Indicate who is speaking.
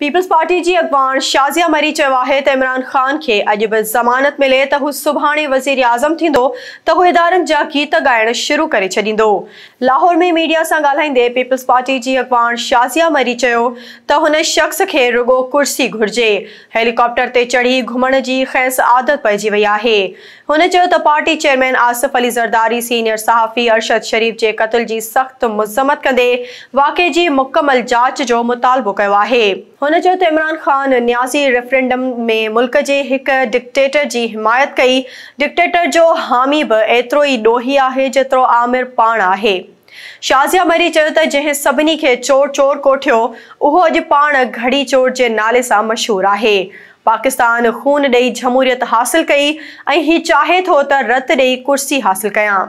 Speaker 1: peoples party की अगवान शाजिया मरीच वाहिद इमरान ख़ान के अॼु भी ज़मानत मिले तो हू सुभाणे वज़ीर आज़म थींदो त गीत गायण शुरू कर छॾींदो लाहौर में मीडिया से ॻाल्हाईंदे पीपल्स पार्टी की अगवान शाजिया मरी चयो त शख़्स के रुगो कुर्सी घुर्जे हेलीकॉप्टर से चढ़ी घुमण की खैस आदत पइजी वही है party chairman Asif Ali Zardari senior सहाफ़ी अरशद शरीफ़ के कत्ल की सख़्त मुजम्मत कदे वाक़े की मुकमल जांच जो मुतालबो किया होना चाहिए इमरान खान न्याजी रेफरेंडम में मुल्क के एक डिक्टेटर की हिमायत कई डिक्टेटर जो हामी बि एतिरो ई ॾोही आहे जेतिरो आमिर पाण आहे शाज़िया मरी चयो त जंहिं चोर चोर कोठियो उहो अॼु पाण घड़ी चोर के नाले से मशहूर है पाकिस्तान खून ॾेई जमूरियत हासिल कई चाहे तो रत ॾेई कुर्सी हासिल कयां